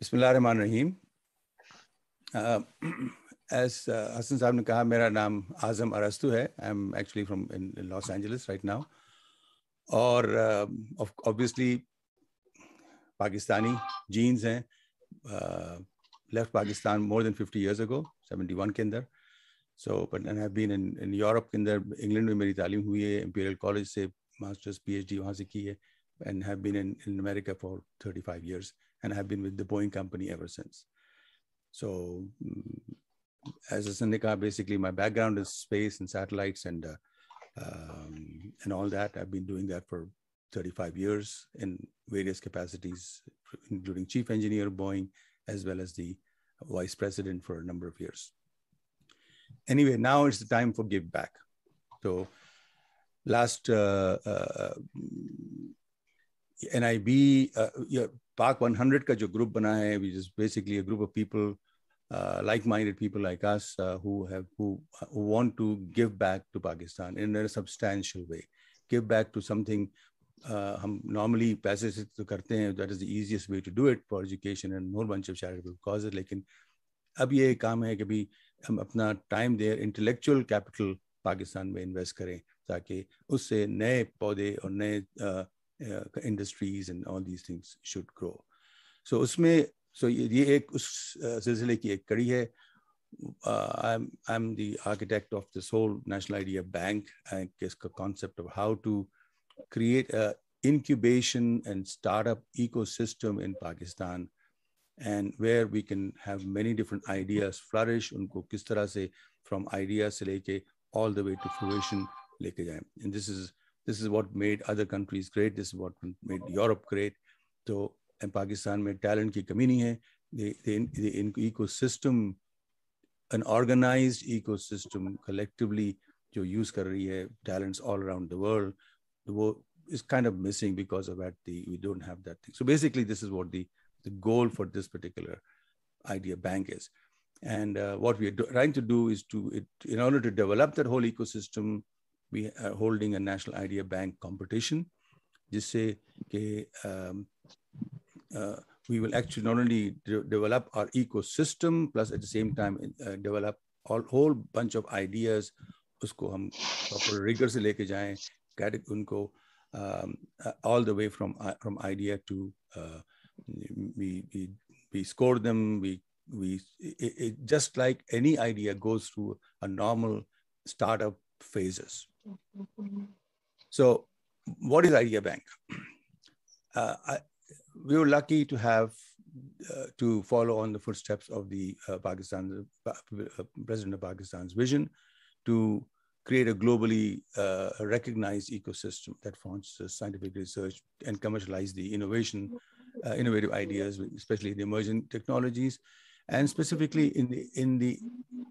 बसमीम एस हसन साहब ने कहा मेरा नाम आज़म अरस्तु है I am actually from in Los Angeles right now और ऑब्वियसली पाकिस्तानी जीन्स हैं left Pakistan more than fifty years ago seventy one के अंदर so but I have been in Europe के अंदर इंग्लैंड में मेरी तालीम हुई है इम्पीरियल कॉलेज से मास्टर्स पीएचडी वहाँ से की है and have been in in America for thirty five years and I've been with the Boeing company ever since. So, mm, as a Syndicate, basically my background is space and satellites and uh, um, and all that. I've been doing that for 35 years in various capacities, including chief engineer Boeing, as well as the vice president for a number of years. Anyway, now it's the time for give back. So last uh, uh, mm, NIB, uh, पाक 100 का जो group बना है which is basically group of people like minded people like us who have who want to give back to Pakistan in a substantial way give back to something हम normally पैसे से तो करते हैं that is the easiest way to do it for education and more bunch of charitable cause लेकिन अब ये काम है कि भी हम अपना time their intellectual capital Pakistan में इन्वेस्ट करें ताकि उससे नए पौधे और नए uh, Uh, industries and all these things should grow. So, उसमें so ये एक उस uh, सिलसिले की एक कड़ी है uh, I'm, I'm the architect of this whole National Idea Bank and concept of how to create a incubation and startup ecosystem in Pakistan and where we can have many different ideas flourish unko kis tarah se from idea se leke all the way to fruition leke jaye and this is this is what made other countries great this is what made europe great so in pakistan mein talent ki kamini hai the the, the ecosystem an organized ecosystem collectively जो use कर रही है talents all around the world वो is kind of missing because of that the we don't have that thing so basically this is what the the goal for this particular idea bank is and uh, what we are do, trying to do is to it, in order to develop that whole ecosystem we are uh, holding a national idea bank competition just say okay um, uh, we will actually not only de develop our ecosystem plus at the same time uh, develop all whole bunch of ideas उसको हम proper rigour से लेके जाएं उनको all the way from from idea to we score them we we just like any idea goes through a normal startup phases so, what is Idea Bank? Uh, I, we were lucky to have uh, to follow on the footsteps of the uh, Pakistan uh, uh, President of Pakistan's vision to create a globally uh, recognized ecosystem that fosters scientific research and commercialize the innovation, innovative ideas, especially the emerging technologies, and specifically in the in the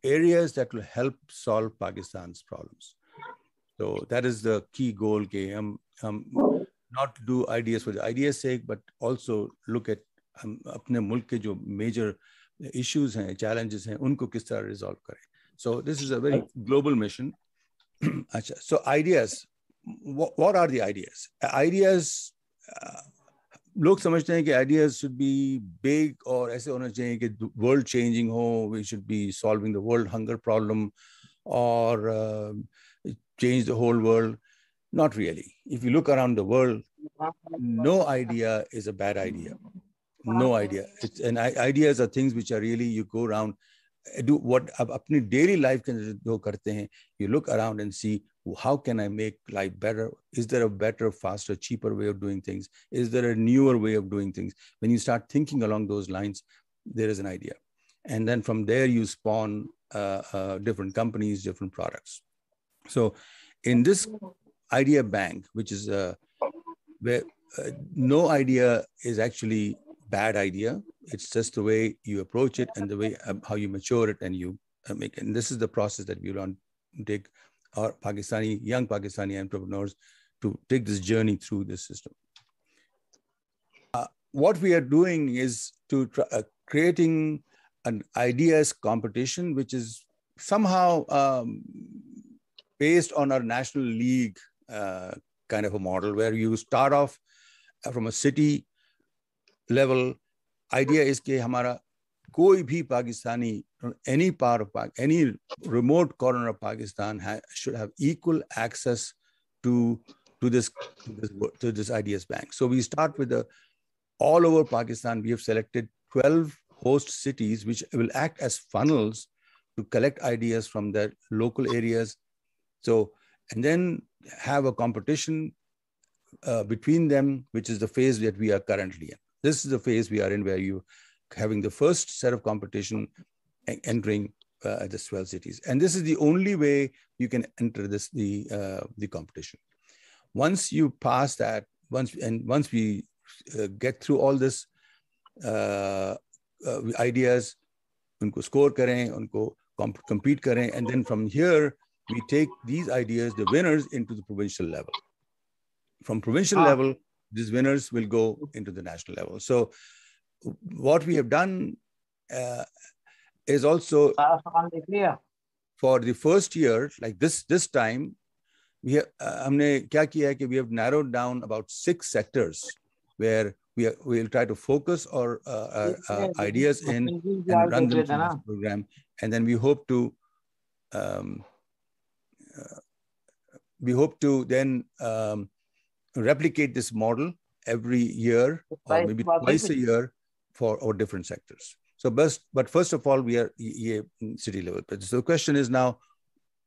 areas that will help solve Pakistan's problems. So that is the key goal, K. Um, um, not do ideas for the ideas sake, but also look at हम अपने मुल्क के जो major issues हैं challenges हैं उनको किस तरह रिजॉल्व करें so this is a very global mission अच्छा so ideas what are the ideas ideas लोग समझते हैं कि आइडियाज शुड बी बिग और ऐसे होना चाहिए कि वर्ल्ड चेंजिंग हो we should be solving the world hunger problem और uh, change the whole world? Not really. If you look around the world, no idea is a bad idea. No idea. It's, and ideas are things which are really you go around, do what अपनी daily life के अंदर जो करते हैं, you look around and see how can I make life better? Is there a better, faster, cheaper way of doing things? Is there a newer way of doing things? When you start thinking along those lines, there is an idea, and then from there you spawn uh, uh, different companies, different products. So, in this mm. idea bank, which is uh, where uh, no idea is actually bad idea, it's just the way you approach it and the way um, how you mature it and you uh, make. It. And this is the process that we want to take our Pakistani young Pakistani entrepreneurs to take this journey through this system. Uh, what we are doing is to uh, creating an ideas competition, which is somehow um, based on our national league uh, kind of a model where you start off uh, from a city level. Idea is कि हमारा कोई pakistani any part of any remote corner of Pakistan ha, should have equal access to to this to this to this ideas bank. So we start with the all over Pakistan. We have selected twelve host cities which will act as funnels to collect ideas from their local areas so, and then have a competition uh, between them, which is the phase that we are currently in. This is the phase we are in where you having the first set of competition entering uh, the twelve cities. And this is the only way you can enter this the uh, the competition. Once you pass that, once and once we uh, get through all this uh, uh, ideas, उनको score करें, उनको comp- compete करें, and then from here we take these ideas, the winners, into the provincial level. From provincial ah. level, these winners will go into the national level. So, what we have done uh, is also ah, for the first year, like this this time, we have, uh, we have narrowed down about six sectors where we will try to focus our, uh, our uh, uh, ideas in and run them this program, and then we hope to. Um, we hope to then um, replicate this model every year or maybe twice a year for our different sectors. So, best, but first of all, we are EA city level. So the question is now,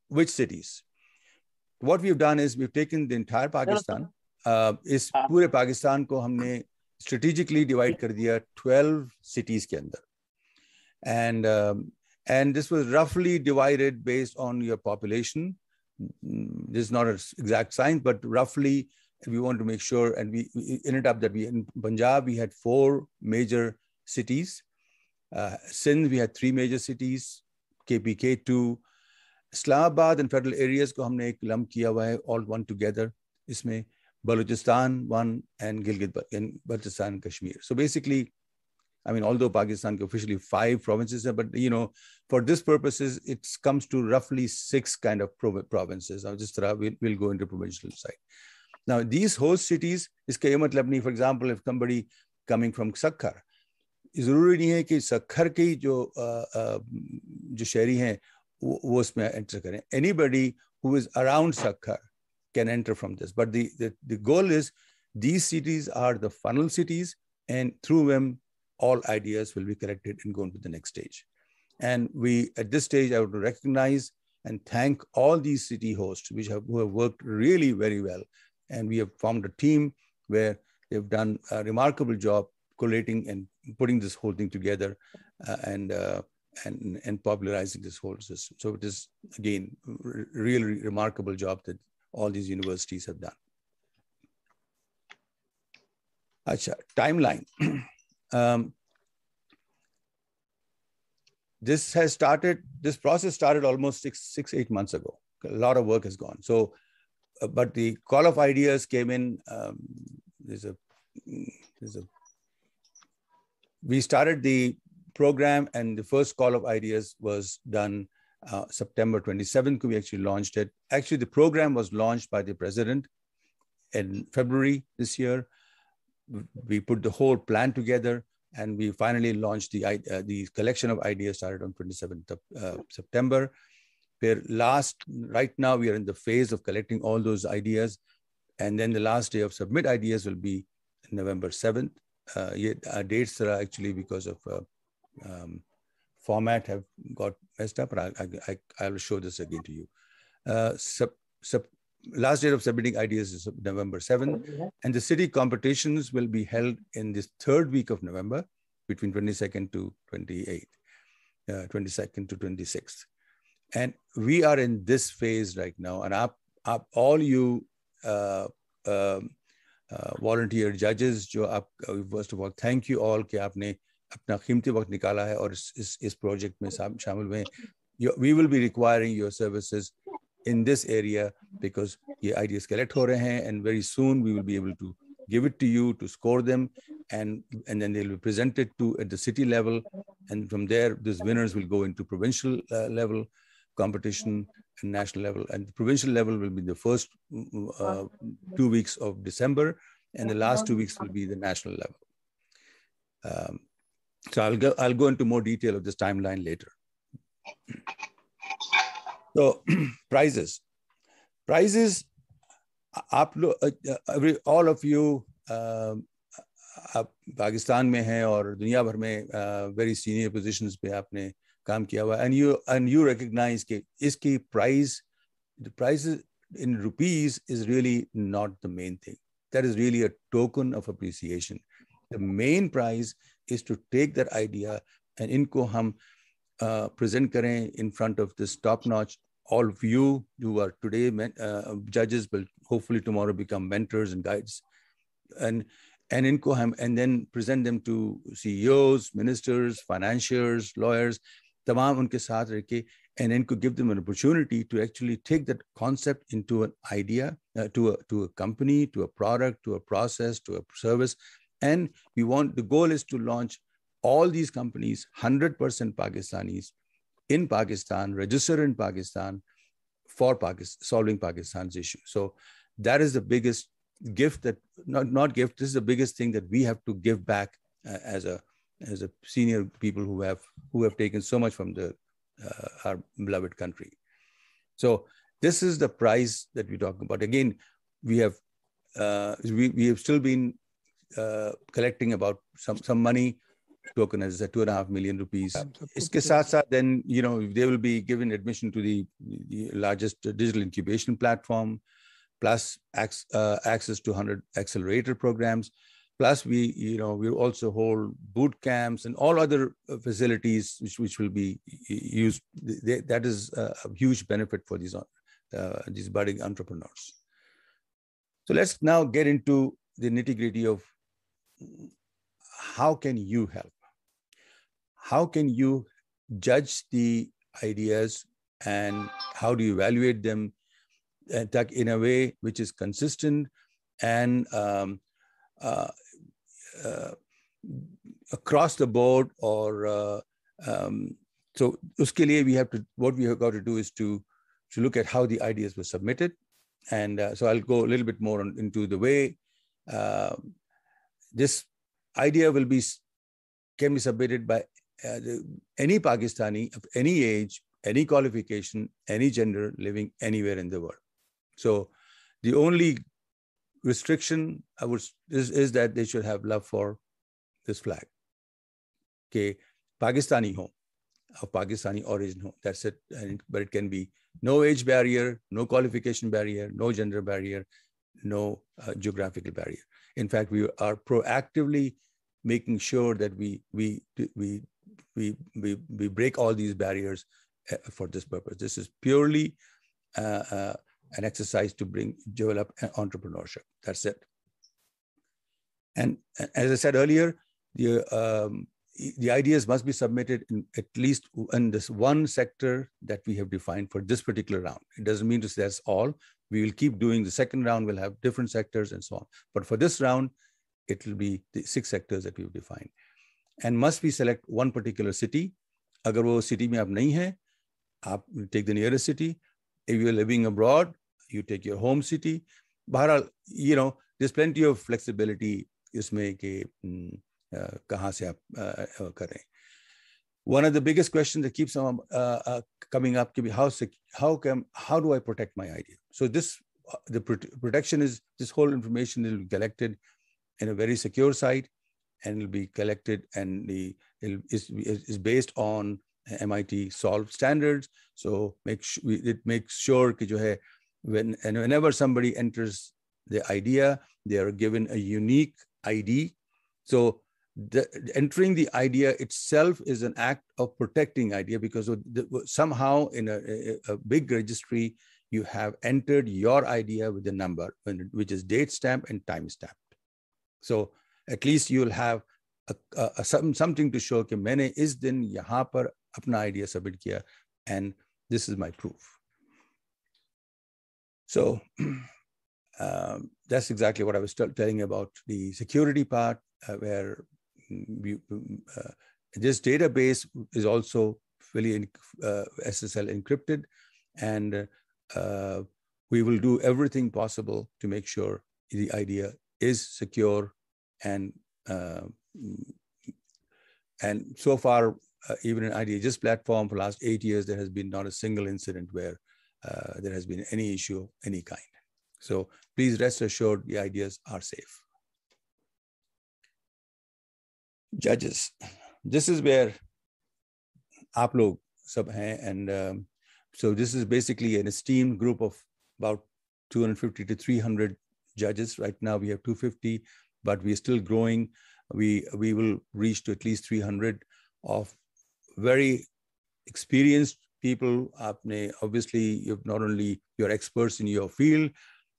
which cities? What we've done is we've taken the entire Pakistan. Uh, uh, pure Pakistan? Pakistan को strategically divide कर 12 cities And um, and this was roughly divided based on your population Mm, this is not an exact science, but roughly we want to make sure, and we, we ended up that we in Punjab, we had four major cities. Uh, Sindh, we had three major cities, KPK two. Islamabad and federal areas को हमने एक lump किया all one together इसमें Balochistan one and Gilgit and Balochistan Kashmir. So basically I mean, although Pakistan officially five provinces, but you know, for this purposes, it comes to roughly six kind of provinces. Now, just we'll, go into provincial side. Now, these host cities, iske matlab for example, if somebody coming from Sakhar, is नहीं है कि सखर के ही jo जो uh, uh, hai, wo वो, enter उसमें Anybody who is around Sakhar can enter from this. But the the the goal is these cities are the funnel cities and through them all ideas will be collected and go into the next stage. And we, at this stage, I would recognize and thank all these city hosts which have, who have worked really very well. And we have formed a team where they've done a remarkable job collating and putting this whole thing together uh, and, uh, and, and popularizing this whole system. So it is, again, really remarkable job that all these universities have done. Acha, timeline. Um, this has started, this process started almost six, six, eight months ago. A lot of work has gone. So, uh, but the call of ideas came in. Um, there's a, there's a, we started the program and the first call of ideas was done uh, September 27th. We actually launched it. Actually, the program was launched by the president in February this year we put the whole plan together and we finally launched the, uh, the collection of ideas started on 27th of uh, September. Where last, right now we are in the phase of collecting all those ideas. And then the last day of submit ideas will be November 7th. Uh, yet our dates are actually because of uh, um, format have got messed up, but I, I, I, will show this again to you. Sub, uh, sub, last day of submitting ideas is November seventh, and the city competitions will be held in this third week of November between 22nd to 28th, uh, 22nd to 26th. And we are in this phase right now, and up, up all you uh, um, uh, volunteer judges, jo aap, uh, first of all, thank you all कि आपने अपना कीमती वक्त निकाला है और इस इस, project प्रोजेक्ट में शामिल हैं. We will be requiring your services in this area because the ideas collect ho and very soon we will be able to give it to you to score them and and then they'll be presented to at the city level and from there these winners will go into provincial uh, level competition and national level and the provincial level will be the first mm, mm, uh, two weeks of december and the last two weeks will be the national level um, so i'll go i'll go into more detail of this timeline later so prizes prizes all of you pakistan mein hain aur dunya bhar mein very senior positions pe aapne kaam kiya hua and you and you recognize ke iski prize the prizes in rupees is really not the main thing that is really a token of appreciation the main prize is to take that idea and inko hum uh, present करें in front of this top-notch all of you who are today men, uh, judges will hopefully tomorrow become mentors and guides and and in Koham, and then present them to CEOs, ministers, financiers, lawyers, tamam unke saath reke, and then could give them an opportunity to actually take that concept into an idea, uh, to, a, to a company, to a product, to a process, to a service. And we want, the goal is to launch all these companies, 100% Pakistanis in Pakistan, registered in Pakistan for Pakistan, solving Pakistan's issue. So that is the biggest gift that, not, not gift, this is the biggest thing that we have to give back uh, as a as a senior people who have who have taken so much from the uh, our beloved country. So this is the price that we talk about. Again, we have uh, we, we have still been uh, collecting about some some money token as a two and a half million rupees. इसके साथ साथ then you know they will be given admission to the, the largest digital incubation platform, plus ac- uh, access to 100 accelerator programs. Plus, we you know we also hold boot camps and all other uh, facilities which which will be used. They, that is a, a huge benefit for these uh, these budding entrepreneurs. So let's now get into the nitty gritty of mm, how can you help? how can you judge the ideas and how do you evaluate them eh, in a way which is consistent and um, uh, uh, across the board or uh, um, so uske liye we have to what we have got to do is to to look at how the ideas were submitted and uh, so i'll go a little bit more on, into the way uh, this idea will be can be submitted by uh, any Pakistani of any age, any qualification, any gender living anywhere in the world. So the only restriction I would is, is that they should have love for this flag. Okay, Pakistani home of Pakistani origin home. That's it. And, but it can be no age barrier, no qualification barrier, no gender barrier, no uh, geographical barrier. In fact, we are proactively making sure that we we we we we we break all these barriers eh, for this purpose. This is purely uh, uh, an exercise to bring develop entrepreneurship. That's it. And as I said earlier, the um, the ideas must be submitted in at least in this one sector that we have defined for this particular round. It doesn't mean to say that's all. We will keep doing the second round. We'll have different sectors and so on. But for this round, it will be the six sectors that we've defined. And must be select one particular city अगर वो city में आप नहीं है आप take the nearest city if you are living abroad you take your home city बहरहाल you know this plenty of flexibility इसमें कि कहाँ से आप uh, करें one of the biggest questions that keeps on coming up to be how how can how do I protect my idea? So this the protection is this whole information be collected in a very secure site and it'll be collected and the based on MIT solve standards. So make sure it makes sure that when and whenever somebody enters the idea, they are given a unique ID. So the, entering the idea itself is an act of protecting idea because the, somehow in a, a, big registry you have entered your idea with a number which is date stamp and time stamped. So at least you'll have a, a, a, some, something to show कि मैंने इस दिन यहाँ पर अपना idea submit किया and this is my proof so that's exactly what I was telling about the security part, uh, where mm, we, mm, uh, this database is also fully in, uh, SSL encrypted, and uh, we will do everything possible to make sure the idea is secure and uh, and so far uh, even in IDHS platform for last eight years there has been not a single incident where uh, there has been any issue of any kind. So please rest assured the ideas are safe. Judges, this is where upload log sab and um, so this is basically an esteemed group of about 250 to 300 judges. Right now we have 250 but we're still growing. We, we will reach to at least 300 of very experienced people. Obviously, you've not only you're experts in your field,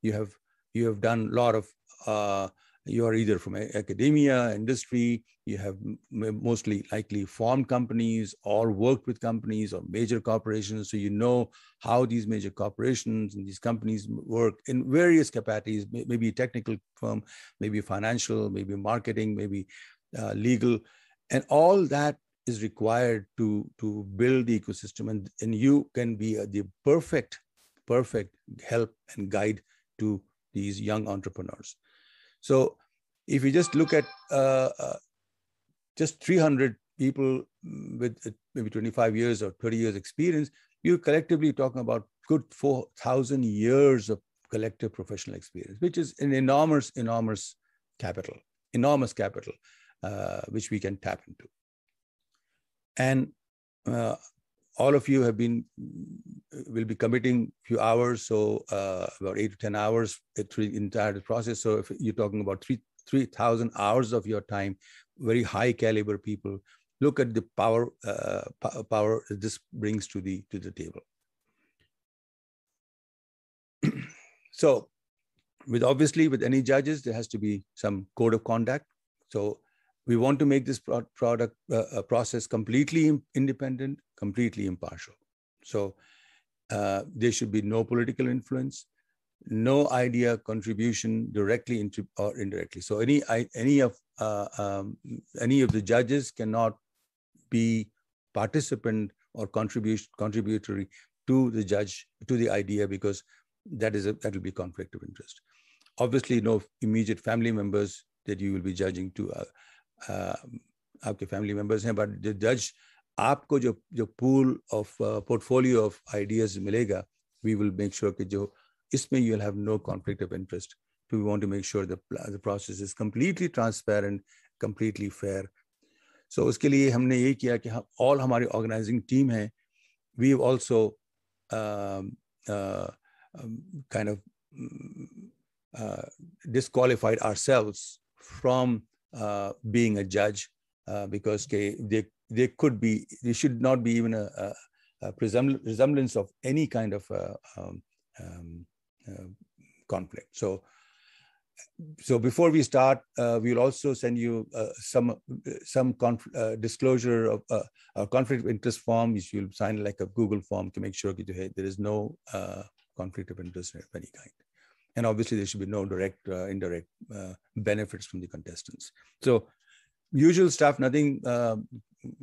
you have you have done a lot of uh, you are either from academia, industry, you have mostly likely formed companies or worked with companies or major corporations. So you know how these major corporations and these companies work in various capacities, maybe a technical firm, maybe financial, maybe marketing, maybe uh, legal. And all that is required to, to build the ecosystem. And, and you can be uh, the perfect, perfect help and guide to these young entrepreneurs. So if you just look at uh, uh, just 300 people with uh, maybe 25 years or 30 years experience, you're collectively talking about good 4,000 years of collective professional experience, which is an enormous, enormous capital, enormous capital, uh, which we can tap into. And uh, all of you have been will be committing few hours, so uh, about eight to ten hours through the entire process. So if you're talking about three three thousand hours of your time, very high caliber people. Look at the power uh, power this brings to the to the table. so, with obviously with any judges, there has to be some code of conduct. So we want to make this pro product uh, uh process completely independent, completely impartial. So uh, there should be no political influence, no idea contribution directly into or indirectly. So any any of uh, um, any of the judges cannot be participant or contribute contributory to the judge to the idea because that is that will be conflict of interest. Obviously, no immediate family members that you will be judging to. Uh, आपके family members हैं but जो जज आपको जो जो pool of portfolio of ideas मिलेगा we will make sure कि जो इसमें you have no conflict of interest to we to to make sure the process is completely transparent completely fair so उसके लिए हमने ये किया कि हम ऑल हमारी ऑर्गेनाइजिंग टीम है we also kind of disqualified ourselves from Uh, being a judge uh, because okay, they they could be they should not be even a, a, a resemblance of any kind of uh, um, um, uh, conflict. So so before we start, uh, we'll also send you some some disclosure of a conflict of interest form, which you'll sign like a Google form to make sure that there is no conflict of interest of any kind and obviously there should be no direct uh, indirect uh, benefits from the contestants so usual stuff nothing uh,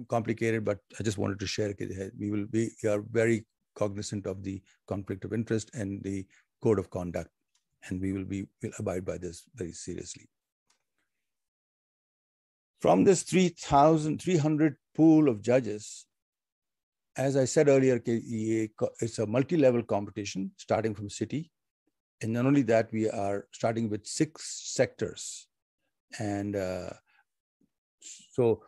complicated but i just wanted to share we will be we are very cognizant of the conflict of interest and the code of conduct and we will be will abide by this very seriously from this 3300 pool of judges as i said earlier it's a multi-level competition starting from city and not only that, we are starting with six sectors. And uh, so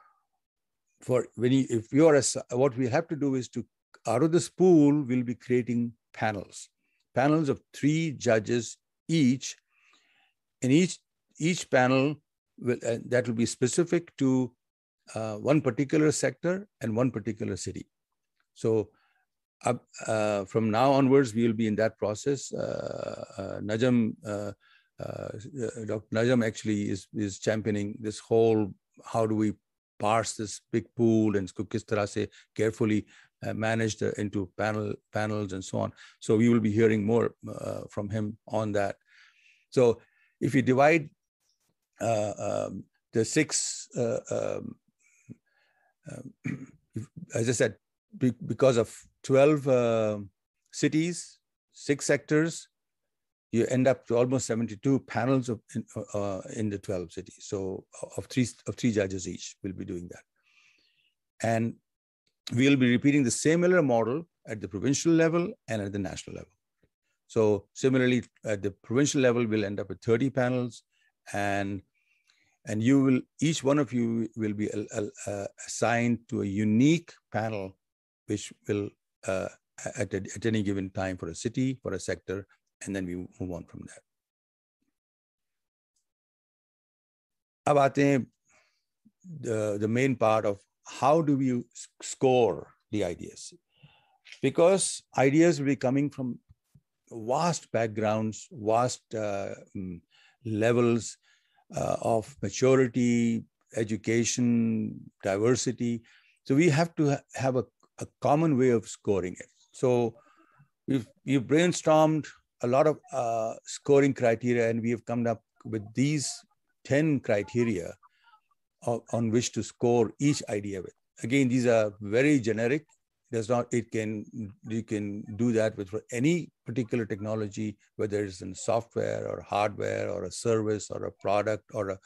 for when you, if you are, a, what we have to do is to, out of this pool, we'll be creating panels, panels of three judges each. And each, each panel will, uh, that will be specific to uh, one particular sector and one particular city. So uh, from now onwards, we will be in that process. Uh, uh Najam, uh, uh, Dr. Najam actually is, is championing this whole, how do we parse this big pool and kis tarah carefully managed into panel panels and so on. So we will be hearing more from him on that. So if you divide um, the six, um, um as I said, because of 12 uh, cities, six sectors, you end up to almost 72 panels of, in, uh, in the 12 cities. So uh, of three, of three judges each, will be doing that. And we'll be repeating the similar model at the provincial level and at the national level. So similarly, at the provincial level, we'll end up with 30 panels and and you will each one of you will be uh, uh, assigned to a unique panel which will uh, at, at any given time for a city, for a sector, and then we move on from that. अब the main part of how do we score the ideas because ideas will be coming from vast backgrounds vast uh, mm, levels uh, of maturity education diversity so we have to have a a common way of scoring it. So we've, we've brainstormed a lot of uh, scoring criteria and we have come up with these 10 criteria of, on which to score each idea with. Again, these are very generic. Does not it can you can do that with for any particular technology, whether it's in software or hardware or a service or a product or a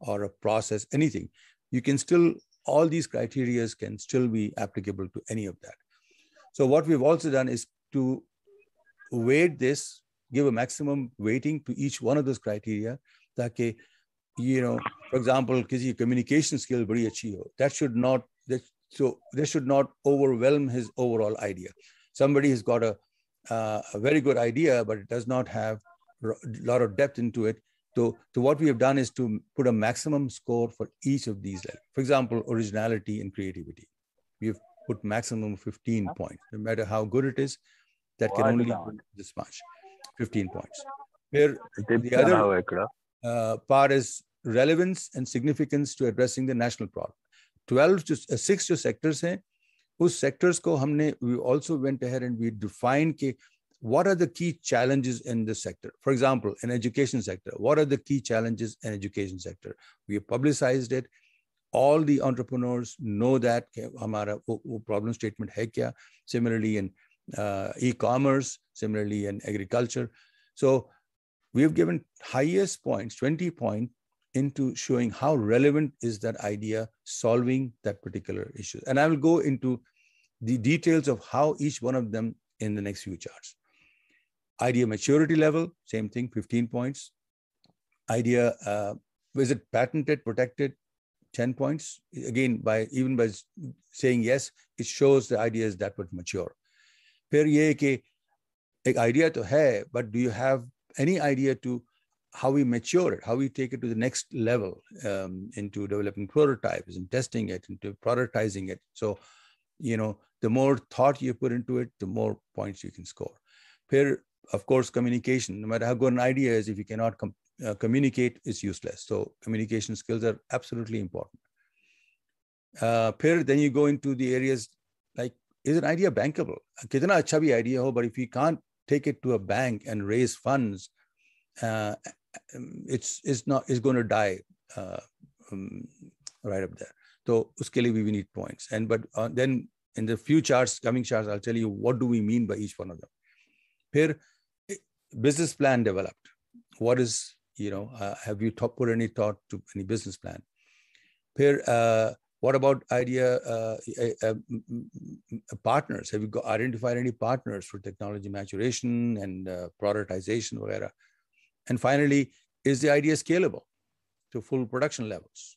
or a process, anything. You can still all these criteria can still be applicable to any of that. So what we've also done is to weight this, give a maximum weighting to each one of those criteria ताकि you know, for example, किसी communication skill बड़ी अच्छी हो. That should not that so this should not overwhelm his overall idea. Somebody has got a, uh, a very good idea, but it does not have a lot of depth into it so, so what we have done is to put a maximum score for each of these. For example, originality and creativity. We have put maximum 15 points. No matter how good it is, that can only this much, 15 points. Where the other uh, part is relevance and significance to addressing the national problem. 12 to uh, 6 to sectors हैं उस sectors को हमने we also went ahead and we defined कि what are the key challenges in this sector? For example, in education sector, what are the key challenges in education sector? We have publicized it. All the entrepreneurs know that our problem statement hai kya? Similarly in uh, e-commerce, similarly in agriculture. So we have given highest points, 20 point into showing how relevant is that idea solving that particular issue. And I will go into the details of how each one of them in the next few charts idea maturity level, same thing, 15 points. Idea, uh, is it patented, protected, 10 points? Again, by even by saying yes, it shows the idea is that much mature. per ये कि एक idea तो है, but do you have any idea to how we mature it, how we take it to the next level um, into developing prototypes and testing it, into productizing it. So, you know, the more thought you put into it, the more points you can score. per of course, communication, no matter how good an idea is, if you cannot com- uh, communicate, it's useless. So communication skills are absolutely important. Uh, then you go into the areas like is an idea bankable? कितना अच्छा भी idea but if you can't take it to a bank and raise funds, uh, it's it's not it's going to die uh, um, right up there. So uske liye we need points. And but uh, then in the few charts coming charts, I'll tell you what do we mean by each one of them. फिर business plan developed what is you know uh, have you top, put any thought to any business plan here uh, what about idea uh, partners have you got, identified any partners for technology maturation and uh, productization whatever and finally is the idea scalable to full production levels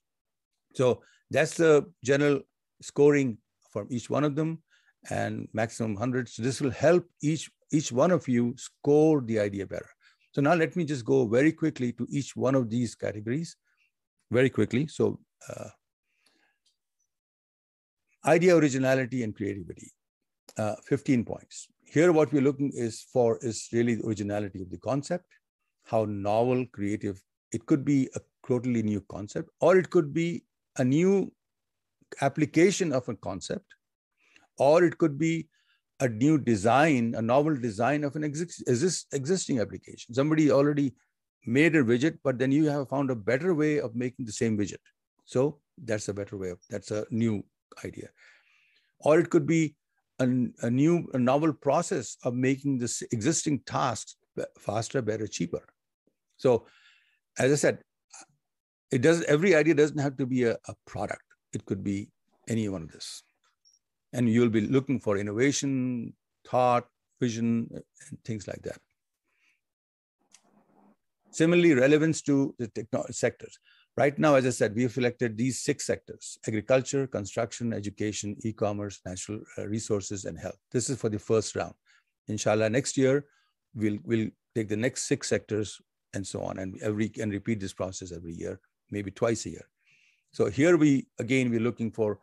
so that's the general scoring from each one of them and maximum hundreds. So this will help each, each one of you score the idea better. So now let me just go very quickly to each one of these categories, very quickly. So uh, idea originality and creativity, uh, 15 points. Here what we're looking is for is really the originality of the concept, how novel, creative, it could be a totally new concept or it could be a new application of a concept or it could be a new design, a novel design of an exi- existing application. Somebody already made a widget, but then you have found a better way of making the same widget. So that's a better way of that's a new idea. Or it could be a new, a novel process of making this existing tasks faster, better, cheaper. So, as I said, it does every idea doesn't have to be a, a product. It could be any one of this and you'll be looking for innovation, thought, vision, and things like that. Similarly, relevance to the sectors. Right now, as I said, we have selected these six sectors, agriculture, construction, education, e-commerce, natural uh, resources, and health. This is for the first round. Inshallah, next year, we'll, we'll take the next six sectors and so on, and, every, and repeat this process every year, maybe twice a year. So here we, again, we're looking for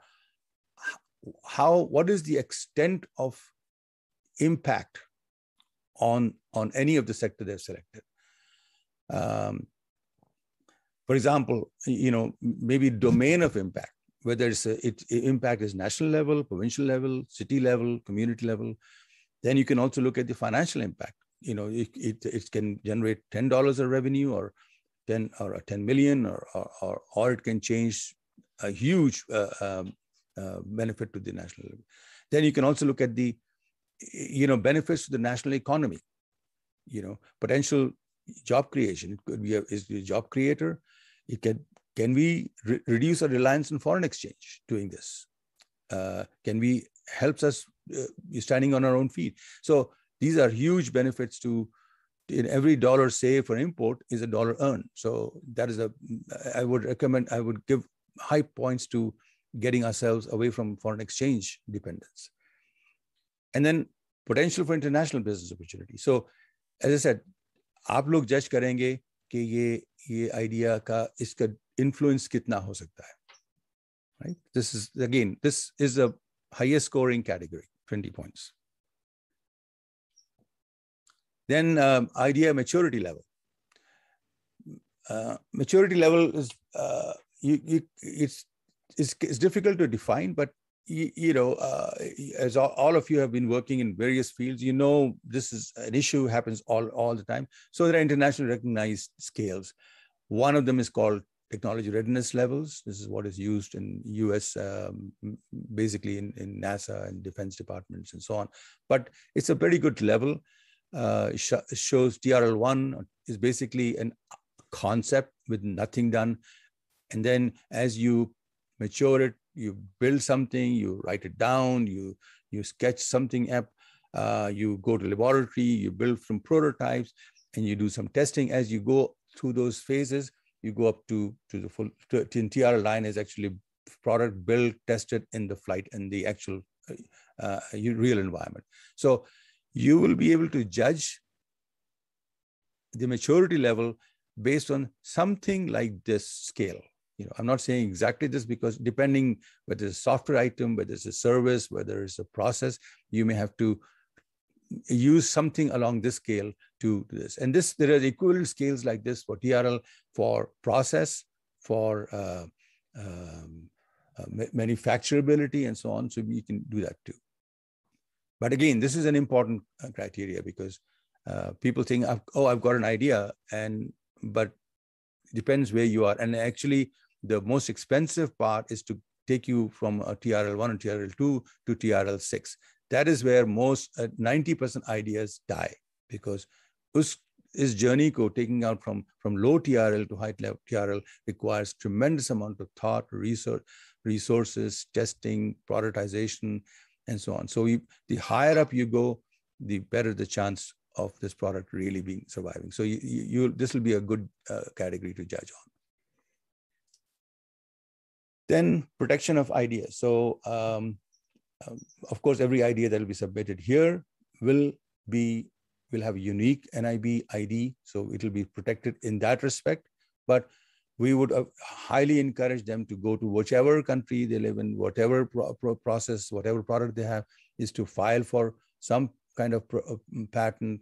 how what is the extent of impact on on any of the sector they've selected um, for example you know maybe domain of impact whether it's a, it, impact is national level provincial level city level community level then you can also look at the financial impact you know it, it, it can generate $10 of revenue or 10 or 10 million or or, or, or it can change a huge uh, um, uh, benefit to the national. Then you can also look at the, you know, benefits to the national economy. You know, potential job creation. It could be a, is a job creator. It can can we re- reduce our reliance on foreign exchange doing this? Uh, can we helps us uh, standing on our own feet? So these are huge benefits to in every dollar saved for import is a dollar earned. So that is a I would recommend I would give high points to getting ourselves away from foreign exchange dependence. And then potential for international business opportunity. So, as I said, आप लोग जज करेंगे कि ये ये idea का इसका influence कितना हो सकता है Right? This is again. This is the highest scoring category. 20 points. then um, idea maturity level uh, maturity level is uh, you, you, it's is, is difficult to define, but you, you know, uh, as all, all, of you have been working in various fields, you know this is an issue happens all all the time. So there are internationally recognized scales. One of them is called technology readiness levels. This is what is used in U.S. Um, basically in, in NASA and defense departments and so on. But it's a very good level. Uh, sh shows TRL1 is basically a concept with nothing done. And then as you mature it you build something you write it down you you sketch something up uh, you go to laboratory you build from prototypes and you do some testing as you go through those phases you go up to to the full to, to TR line is actually product built tested in the flight in the actual uh, uh, real environment so you will be able to judge the maturity level based on something like this scale you know i'm not saying exactly this because depending whether it's a software item whether it's a service whether it's a process you may have to use something along this scale to this and this there are equivalent scales like this for trl for process for uh, um, uh, manufacturability and so on so you can do that too but again this is an important uh, criteria because uh, people think oh i've got an idea and but depends where you are and actually the most expensive part is to take you from a uh, TRL1 and TRL2 to TRL6. That is where most 90% uh, ideas die because us, is journey code taking out from, from low TRL to high level TRL requires tremendous amount of thought, research, resources, testing, prioritization, and so on. So the higher up you go, the better the chance of this product really being surviving. So you, you, you this will be a good uh, category to judge on. Then protection of ideas. So um, um, of course, every idea that will be submitted here will be will have a unique NIB ID, so it will be protected in that respect. But we would uh, highly encourage them to go to whichever country they live in, whatever pro process, whatever product they have, is to file for some kind of uh, patent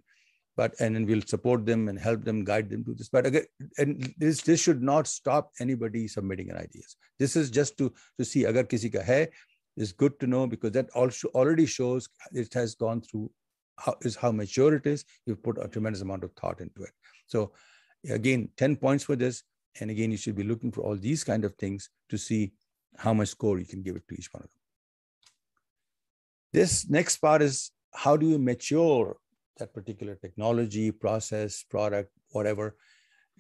but and then we'll support them and help them guide them to this but again and this this should not stop anybody submitting an ideas this is just to to see agar kisi ka hai is good to know because that also already shows it has gone through how is how mature it is you've put a tremendous amount of thought into it so again 10 points for this and again you should be looking for all these kind of things to see how much score you can give it to each one of them this next part is how do you mature that particular technology, process, product, whatever.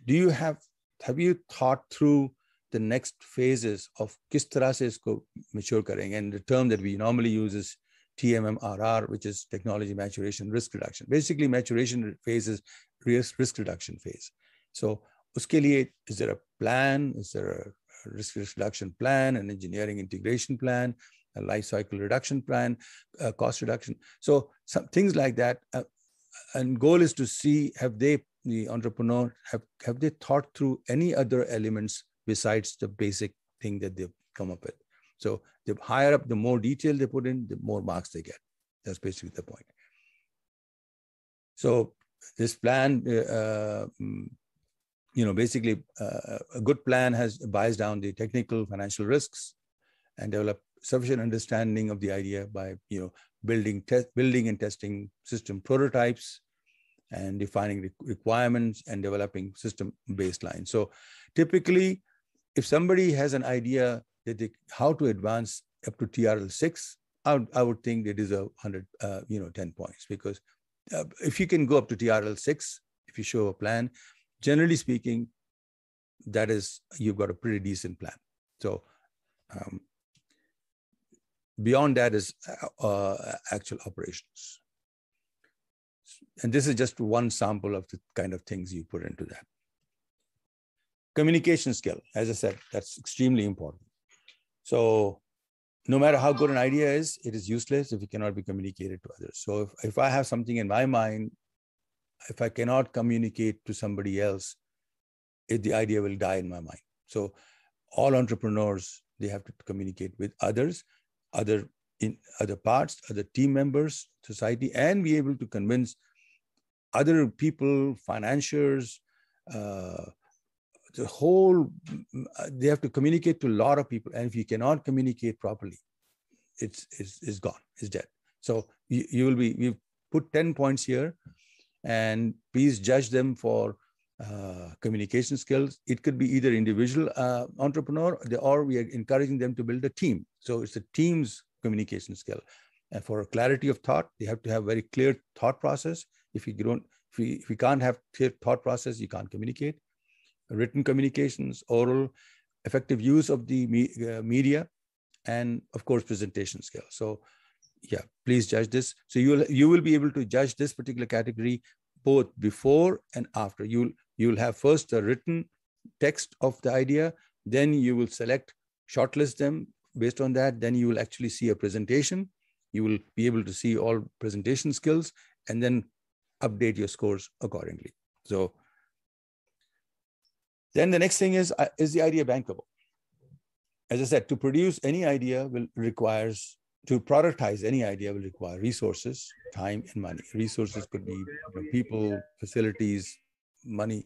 Do you have have you thought through the next phases of किस तरह से mature karenge? And the term that we normally use is TMMRR, which is technology maturation risk reduction. Basically, maturation phase is risk, risk reduction phase. So uske liye is there a plan? Is there a risk, reduction plan, an engineering integration plan, a life cycle reduction plan, a uh, cost reduction. So some things like that. Uh, and goal is to see have they the entrepreneur have have they thought through any other elements besides the basic thing that they've come up with so the higher up the more detail they put in the more marks they get that's basically the point so this plan uh, uh mm, you know basically uh, a good plan has buys down the technical financial risks and develop sufficient understanding of the idea by you know building test building and testing system prototypes and defining requirements and developing system baseline so typically if somebody has an idea that they, how to advance up to trl6 I would, I would think they deserve 100 uh, you know 10 points because uh, if you can go up to trl6 if you show a plan generally speaking that is you've got a pretty decent plan so um, Beyond that is uh, uh, actual operations. And this is just one sample of the kind of things you put into that. Communication skill, as I said, that's extremely important. So no matter how good an idea is, it is useless if it cannot be communicated to others. So if, if I have something in my mind, if I cannot communicate to somebody else, it, the idea will die in my mind. So all entrepreneurs, they have to communicate with others other in other parts, other team members, society, and be able to convince other people, financiers, uh, the whole, mm, they have to communicate to a lot of people. And if you cannot communicate properly, it's, it's, it's gone, it's dead. So you, you will be, we've put 10 points here and please judge them for uh, communication skills. It could be either individual uh, entrepreneur or we are encouraging them to build a team. So it's a team's communication skill. And for clarity of thought, they have to have very clear thought process. If you don't, if we, if we can't have clear thought process, you can't communicate. Written communications, oral, effective use of the me, uh, media, and of course presentation skills. So yeah, please judge this. So you you will be able to judge this particular category both before and after. You'll You'll have first a written text of the idea, then you will select, shortlist them based on that. Then you will actually see a presentation. You will be able to see all presentation skills and then update your scores accordingly. So then the next thing is, uh, is the idea bankable? As I said, to produce any idea will requires to productize any idea will require resources, time, and money. Resources could be you know, people, facilities, money,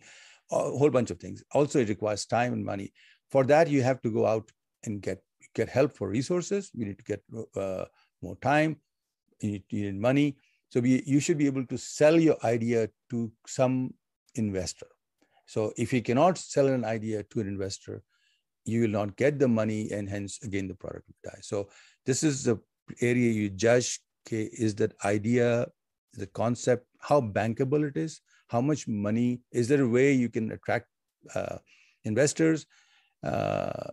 a whole bunch of things. Also, it requires time and money. For that, you have to go out and get get help for resources. You need to get uh, more time. You need, you need money. So we, you should be able to sell your idea to some investor. So if you cannot sell an idea to an investor, you will not get the money, and hence again the product will die. So this is the area you judge okay, is that idea, the concept, how bankable it is, how much money is there a way you can attract uh, investors uh,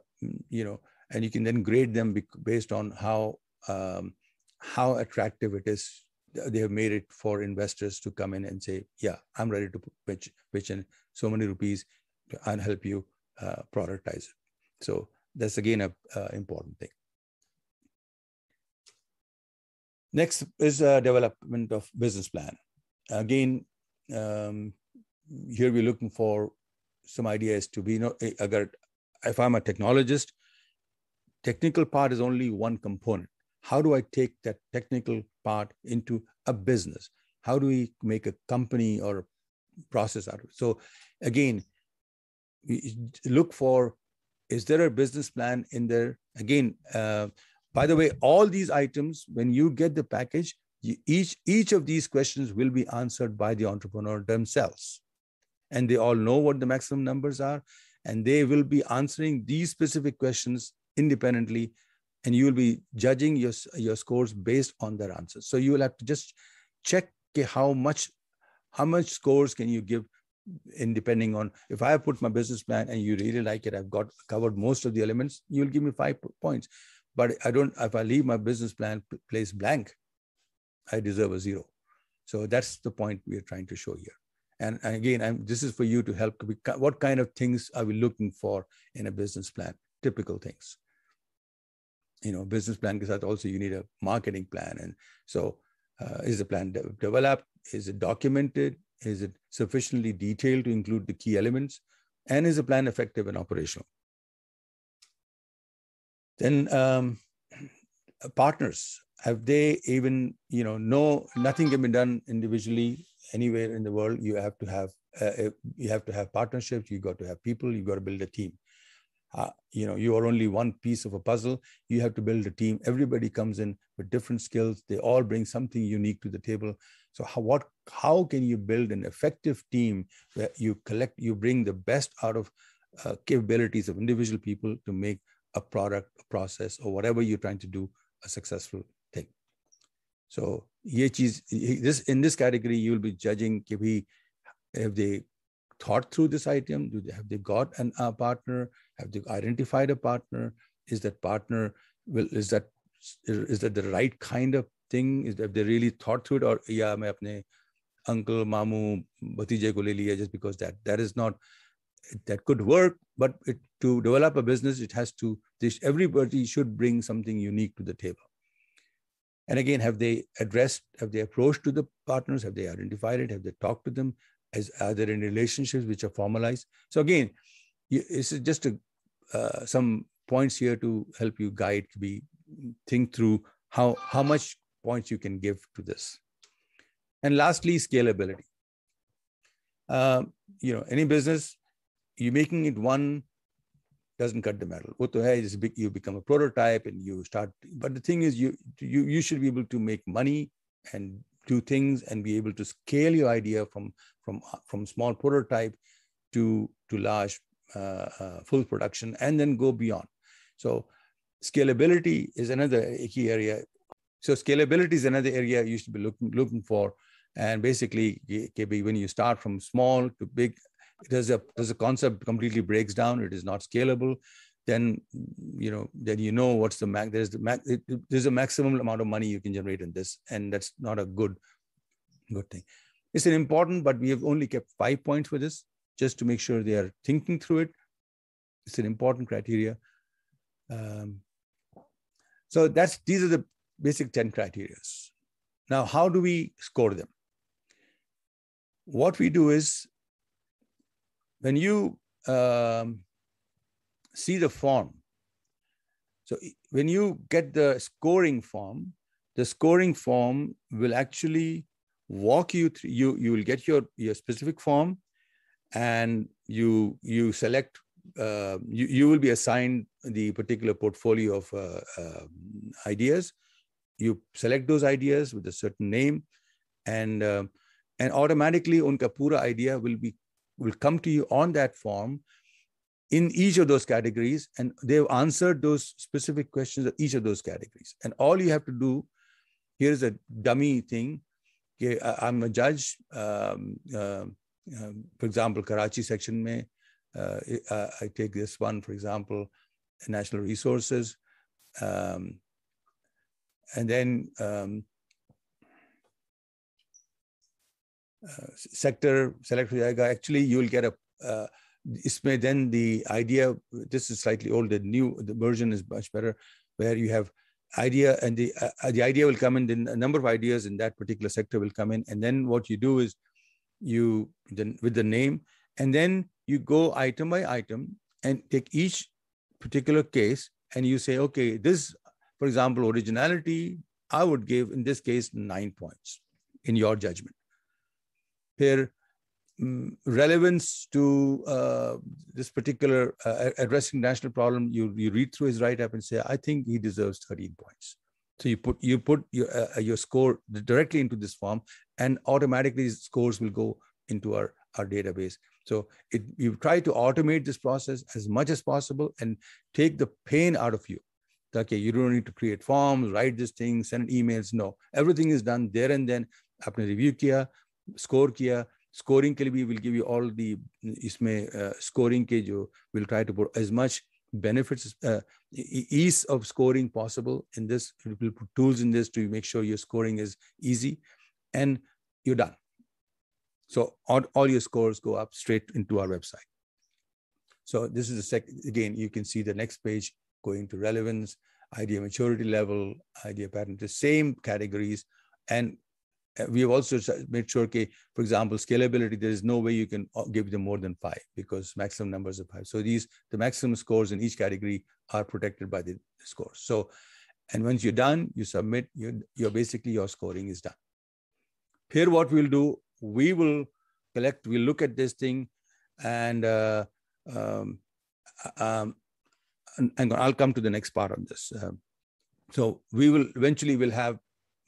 you know and you can then grade them based on how um, how attractive it is uh, they have made it for investors to come in and say yeah i'm ready to pitch pitch in so many rupees and help you uh, prioritize it so that's again a important thing next is uh, development of business plan again um, here we're looking for some ideas to be you know if i'm a technologist technical part is only one component how do i take that technical part into a business how do we make a company or a process out of it so again look for is there a business plan in there again uh, by the way all these items when you get the package each each of these questions will be answered by the entrepreneur themselves and they all know what the maximum numbers are and they will be answering these specific questions independently and you will be judging your your scores based on their answers so you will have to just check how much how much scores can you give in depending on if i put my business plan and you really like it i've got covered most of the elements you'll give me 5 points but i don't if i leave my business plan place blank I deserve a zero. So that's the point we are trying to show here. And again, I'm, this is for you to help. What kind of things are we looking for in a business plan? Typical things. You know, business plan, because also you need a marketing plan. And so uh, is the plan de developed? Is it documented? Is it sufficiently detailed to include the key elements? And is the plan effective and operational? Then um, partners have they even you know no nothing can be done individually anywhere in the world you have to have uh, uh, you have to have partnerships you got to have people you got to build a team uh, you know you are only one piece of a puzzle you have to build a team everybody comes in with different skills they all bring something unique to the table so how what how can you build an effective team where you collect you bring the best out of uh, capabilities of individual people to make a product a process or whatever you're trying to do a successful so, ये चीज this in this category you will be judging thought through this item do they have they got an, a partner have they identified a partner is that partner will is that is that the right kind of thing is that they really thought through it or yeah मैं अपने uncle mamu, भतीजे को ले just because that that is not that could work but it, to develop a business it has to this everybody should bring something unique to the table and again, have they addressed, have they approached to the partners? Have they identified it? Have they talked to them? As, are there any relationships which are formalized? So again, this is just a, uh, some points here to help you guide, to be think through how, how much points you can give to this. And lastly, scalability. Uh, you know, any business, you're making it one doesn't cut the metal. What the is big, you become a prototype and you start. But the thing is, you, you, you should be able to make money and do things and be able to scale your idea from, from, from small prototype to, to large uh, uh, full production and then go beyond. So scalability is another key area. So scalability is another area you should be looking, looking for. And basically, when you start from small to big there's a a concept completely breaks down it is not scalable then you know then you know what's the max there's the max there's a maximum amount of money you can generate in this and that's not a good good thing it's an important but we have only kept five points for this just to make sure they are thinking through it it's an important criteria um, so that's these are the basic 10 criteria now how do we score them what we do is when you um, see the form, so when you get the scoring form, the scoring form will actually walk you through. You you will get your your specific form, and you you select. Uh, you you will be assigned the particular portfolio of uh, uh, ideas. You select those ideas with a certain name, and um, and automatically unka pura idea will be will come to you on that form in each of those categories and they've answered those specific questions of each of those categories and all you have to do here is a dummy thing I'm a judge um, uh, for example Karachi section may uh, I take this one for example national resources um, and then um, sector select actually you will get a uh, then the idea this is slightly old the new the version is much better where you have idea and the uh, uh, the idea will come in then a number of ideas in that particular sector will come in and then what you do is you then with the name and then you go item by item and take each particular case and you say okay this for example originality i would give in this case 9 points in your judgment फिर mm, relevance to uh, this particular uh, addressing national problem you you read through his write up and say i think he deserves 13 points so you put you put your uh, your score directly into this form and automatically scores will go into our our database so it, you try to automate this process as much as possible and take the pain out of you okay you don't need to create forms write this thing send emails no everything is done there and then आपने review किया score किया scoring के लिए भी will give you all the इसमें scoring uh, के जो will try to as much benefits uh, ease of scoring possible in this we will put tools in this to make sure your scoring is easy and you're done so all, all your scores go up straight into our website so this is the second again you can see the next page going to relevance idea maturity level idea pattern the same categories and uh, we have also made sure, okay, for example, scalability, there is no way you can uh, give them more than five because maximum numbers are five. So these, the maximum scores in each category are protected by the, the scores. So, and once you're done, you submit, you, you're basically your scoring is done. Here, what we'll do, we will collect, we'll look at this thing and uh, um, uh, um, and, I'll come to the next part on this. so we will eventually we will have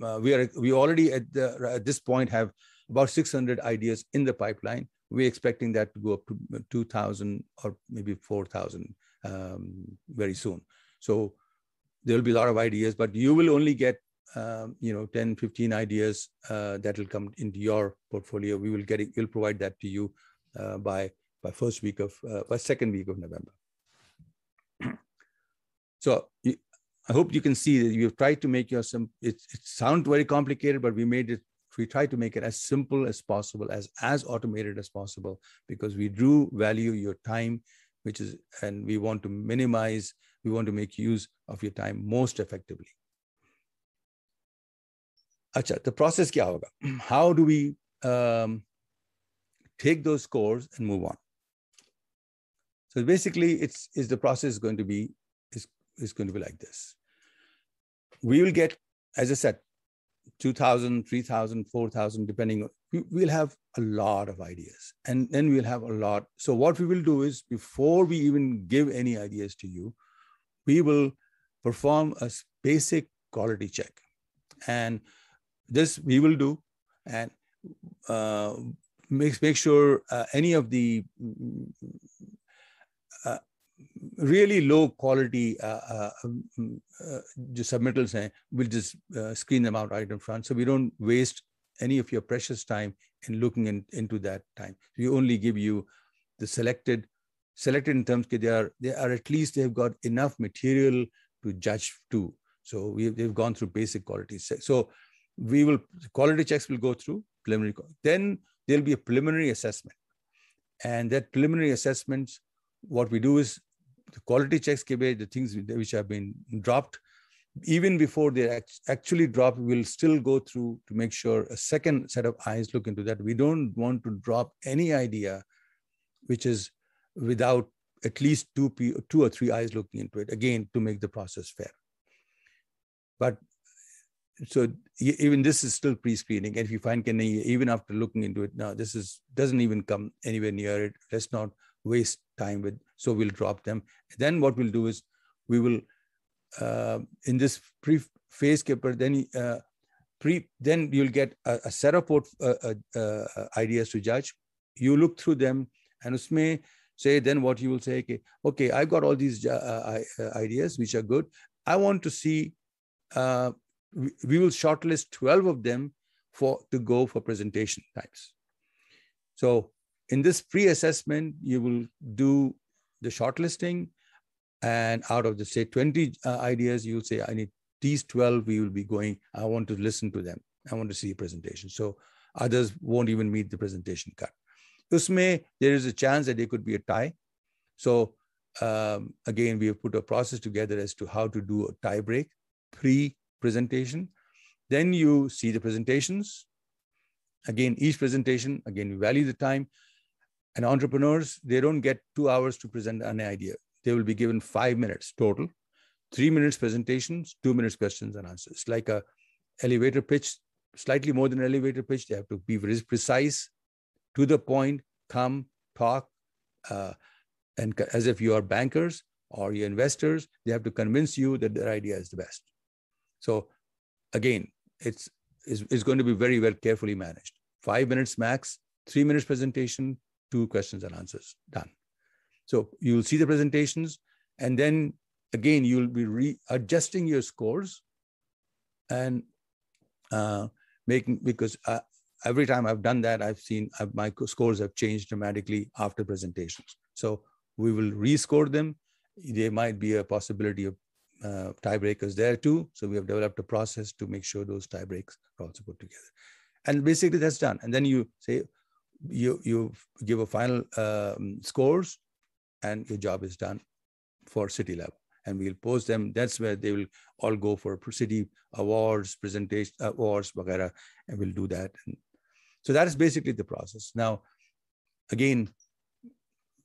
uh, we are we already at, the, at this point have about 600 ideas in the pipeline. We're expecting that to go up to 2,000 or maybe 4,000 um, very soon. So there will be a lot of ideas, but you will only get um, you know 10, 15 ideas uh, that will come into your portfolio. We will get it. We'll provide that to you uh, by by first week of uh, by second week of November. so I hope you can see that you've tried to make your It, it sounds very complicated, but we made it. We tried to make it as simple as possible, as as automated as possible, because we do value your time, which is, and we want to minimize. We want to make use of your time most effectively. Acha, the process kya hoga? How do we um, take those scores and move on? So basically, it's is the process going to be is going to be like this. We will get, as I said, 2,000, 3,000, 4,000, depending. We'll have a lot of ideas. And then we'll have a lot. So, what we will do is, before we even give any ideas to you, we will perform a basic quality check. And this we will do. And uh, make, make sure uh, any of the really low quality uh, uh, um, mm, uh, just submittals we'll just uh, screen them out right in front. So we don't waste any of your precious time in looking in, into that time. We only give you the selected, selected in terms that they are, they are at least they've got enough material to judge to. So we, they've gone through basic qualities. So we will, quality checks will go through preliminary. Then there'll be a preliminary assessment. And that preliminary assessments what we do is the quality checks KPI, the things which have been dropped, even before they actually drop, we'll still go through to make sure a second set of eyes look into that. We don't want to drop any idea which is without at least two, two or three eyes looking into it, again, to make the process fair. But so even this is still pre-screening and if you find can even after looking into it now this is doesn't even come anywhere near it let's not waste time with. So we'll drop them. Then what we'll do is we will uh, in this pre phase keeper then uh, pre then you'll get a, a set of port, uh, uh, uh, ideas to judge. You look through them and usme say then what you will say okay, okay I've got all these uh, ideas which are good. I want to see we will shortlist 12 of them for to go for presentation types. So in this pre-assessment, you will do the shortlisting, and out of the say 20 uh, ideas, you'll say I need these 12. We will be going. I want to listen to them. I want to see a presentation. So others won't even meet the presentation cut. Usme, there is a chance that there could be a tie. So um, again, we have put a process together as to how to do a tie break pre-presentation. Then you see the presentations. Again, each presentation, again, you value the time. And entrepreneurs, they don't get two hours to present an idea. They will be given five minutes total, three minutes presentations, two minutes questions and answers. Like a elevator pitch, slightly more than an elevator pitch. They have to be very precise, to the point, come, talk, uh, and as if you are bankers or you investors, they have to convince you that their idea is the best. So again, it's, it's, it's going to be very very carefully managed. Five minutes max, three minutes presentation, two questions and answers done. So you'll see the presentations, and then again, you'll be readjusting your scores and uh, making because uh, every time I've done that, I've seen uh, my scores have changed dramatically after presentations. So we will rescore them. There might be a possibility of uh, tiebreakers there too. So we have developed a process to make sure those tiebreaks are also put together. And basically that's done. And then you say, you you give a final um, scores and your job is done for city level and we'll post them that's where they will all go for city awards presentation uh, awards wagera and we'll do that and so that is basically the process now again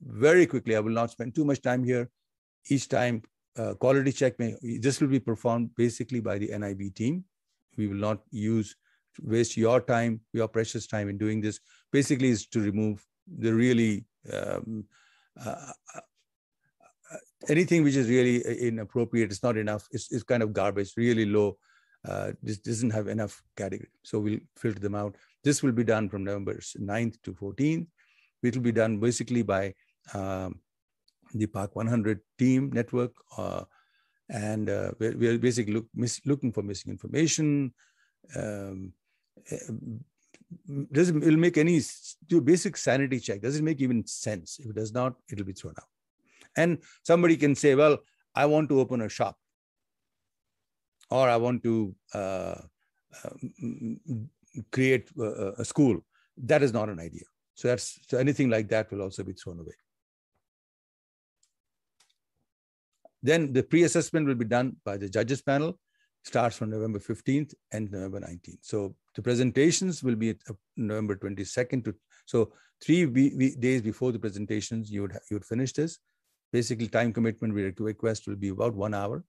very quickly i will not spend too much time here each time uh, quality check may this will be performed basically by the nib team we will not use waste your time, your precious time in doing this. Basically, is to remove the really um, uh, uh anything which is really inappropriate. It's not enough. It's, it's kind of garbage, really low. Uh, this doesn't have enough category. So we'll filter them out. This will be done from November 9th to 14th. It will be done basically by um, the Park 100 team network. Uh, and uh, we're, we're, basically look, looking for missing information, um, uh, does it'll make any do basic sanity check does it make even sense if it does not it'll be thrown out and somebody can say well i want to open a shop or i want to uh, uh create a, a school that is not an idea so that's so anything like that will also be thrown away then the pre-assessment will be done by the judges panel starts from November 15th and November 19th. So the presentations will be uh, November 22nd to so three we, we days before the presentations you would you would finish this. Basically, time commitment we request will be about one hour,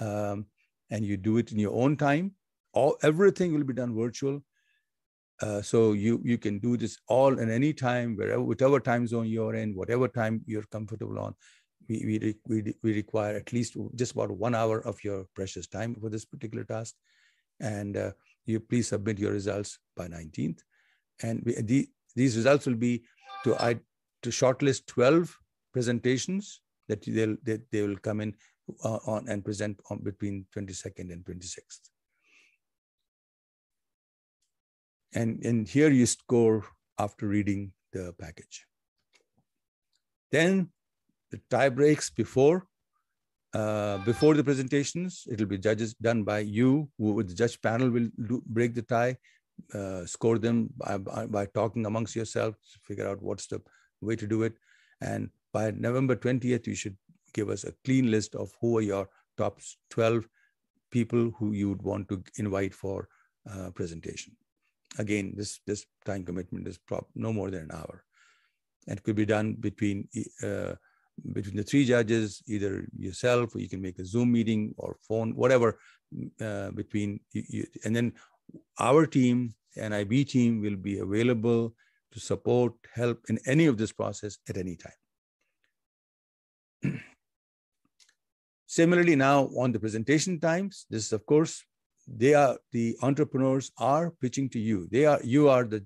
um, and you do it in your own time. All everything will be done virtual, uh, so you you can do this all in any time, wherever, whatever time zone you're in, whatever time you're comfortable on we, we, we, we require at least just about one hour of your precious time for this particular task. And uh, you please submit your results by 19th. And we, the, these results will be to, I, to shortlist 12 presentations that they'll, they will come in uh, on and present on between 22nd and 26th. And, and here you score after reading the package. Then the tie breaks before uh, before the presentations. It'll be judges done by you. Who The judge panel will do, break the tie, uh, score them by, by, talking amongst yourselves, figure out what's the way to do it. And by November 20th, you should give us a clean list of who are your top 12 people who you would want to invite for uh, presentation. Again, this, this time commitment is no more than an hour. And it could be done between uh, between the three judges, either yourself or you can make a Zoom meeting or phone, whatever. Mm, uh, between you, you, and then our team NIB team will be available to support, help in any of this process at any time. Similarly, now on the presentation times, this is of course, they are the entrepreneurs are pitching to you. They are you are the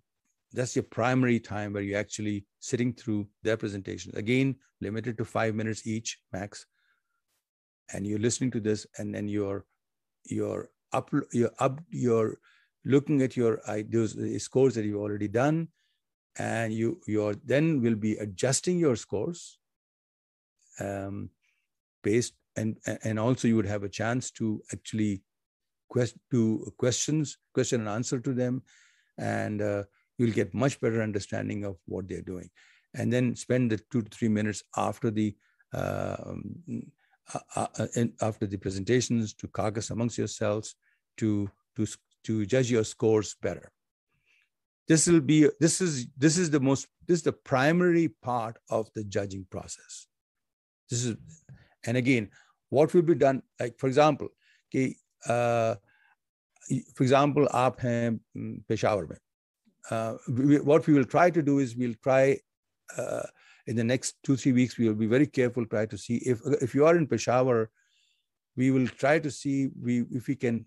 that's your primary time where you're actually sitting through their presentations. Again, limited to five minutes each max. And you're listening to this, and then you're you're up you're up you're looking at your those scores that you've already done, and you you're then will be adjusting your scores um, based and and also you would have a chance to actually quest to questions question and answer to them and uh, you'll get much better understanding of what they're doing. And then spend the two to three minutes after the um, uh, uh, uh, after the presentations to caucus amongst yourselves to to to judge your scores better. This will be this is this is the most this is the primary part of the judging process. This is and again what will be done like for example okay, uh, for example, आप हैं पेशावर में uh, we, what we will try to do is we'll try uh, in the next two three weeks we will be very careful try to see if if you are in peshawar we will try to see we if we can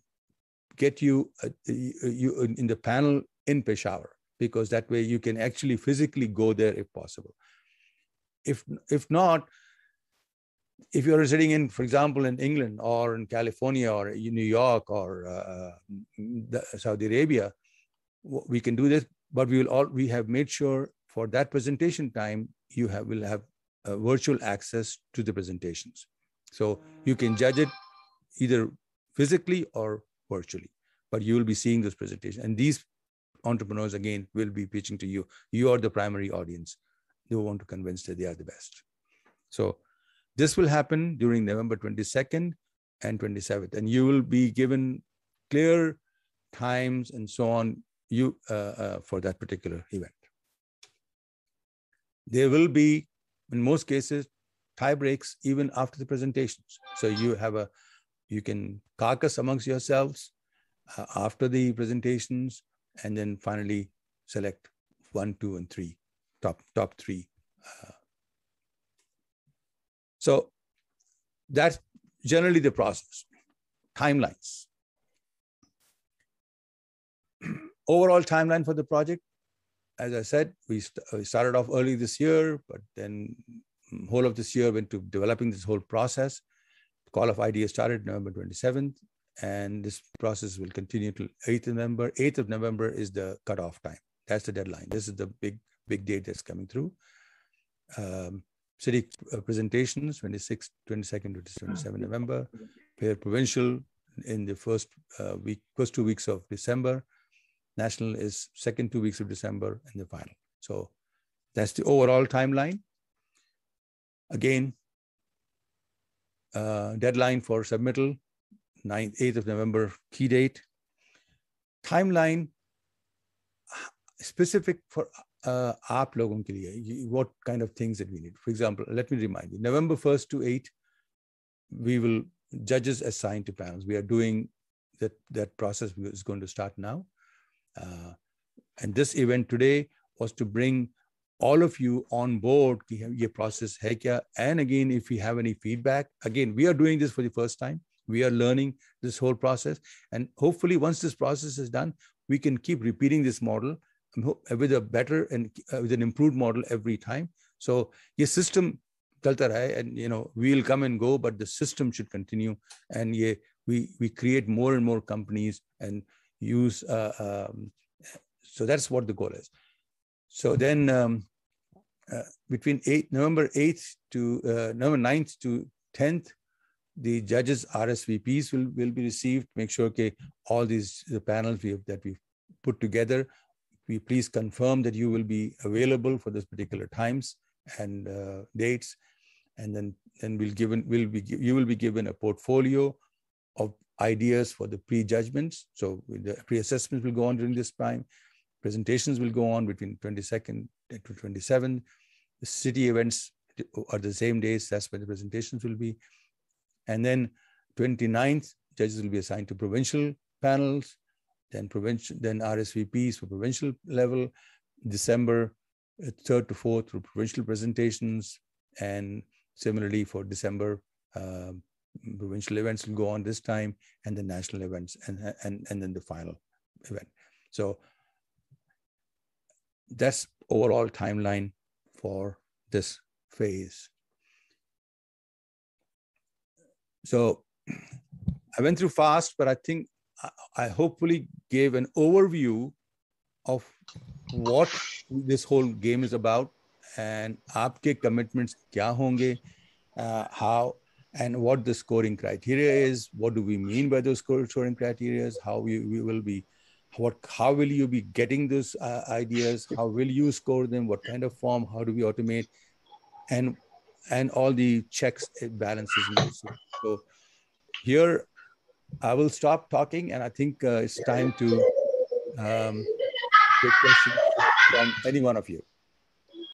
get you uh, uh, you in the panel in peshawar because that way you can actually physically go there if possible if if not if you're sitting in for example in england or in california or in new york or saudi arabia we can do this, but we will all we have made sure for that presentation time you have will have uh, virtual access to the presentations. So you can judge it either physically or virtually, but you will be seeing those presentations. And these entrepreneurs again will be pitching to you. You are the primary audience. They want to convince that they are the best. So this will happen during November 22nd and 27th, and you will be given clear times and so on you uh, uh, for that particular event. There will be, in most cases, tie breaks even after the presentations. So you have a, you can caucus amongst yourselves uh, after the presentations, and then finally select one, two, and three, top top three. Uh, so that's generally the process. Timelines. Overall timeline for the project, as I said, we, st- we started off early this year, but then whole of this year went to developing this whole process. The call of ideas started November 27th, and this process will continue till 8th of November. 8th of November is the cutoff time. That's the deadline. This is the big, big date that's coming through. Um, city uh, presentations, 26th, 22nd to 27th November. Pair provincial in the first uh, week, first two weeks of December. National is second two weeks of December and the final. So that's the overall timeline. Again, uh, deadline for submittal, 9th, 8th of November, key date. Timeline specific for uh, aap logon ke liye, what kind of things that we need. For example, let me remind you, November 1st to 8th, we will, judges assigned to panels. We are doing that, that process is going to start now. Uh, and this event today was to bring all of you on board your process hai and again if you have any feedback again we are doing this for the first time we are learning this whole process and hopefully once this process is done we can keep repeating this model um, uh, with a better and uh, with an improved model every time so your system chalta raha and you know we'll come and go but the system should continue and yeah, we we create more and more companies and use. Uh, um, so that's what the goal is. So then um, uh, between eight, November 8th to uh, November 9th to 10th, the judges RSVPs will, will be received. Make sure okay, all these the panels we have, that we've put together, we please confirm that you will be available for this particular times and uh, dates. And then, then we'll given will be you will be given a portfolio of ideas for the pre-judgments. So the pre-assessments will go on during this time. Presentations will go on between 22nd to 27th. The city events are the same days. That's when the presentations will be. And then 29th, judges will be assigned to provincial panels, then provincial, then RSVPs for provincial level. December 3rd uh, to 4th for provincial presentations, and similarly for December uh, provincial events will go on this time and the national events and, and, and then the final event. So that's overall timeline for this phase. So I went through fast, but I think I hopefully gave an overview of what this whole game is about and aapke commitments kya honge, uh, how and what the scoring criteria is what do we mean by those scoring criteria how we, we will be what how will you be getting those uh, ideas how will you score them what kind of form how do we automate and and all the checks uh, and balances also. so here i will stop talking and i think uh, it's time to um, take questions from any one of you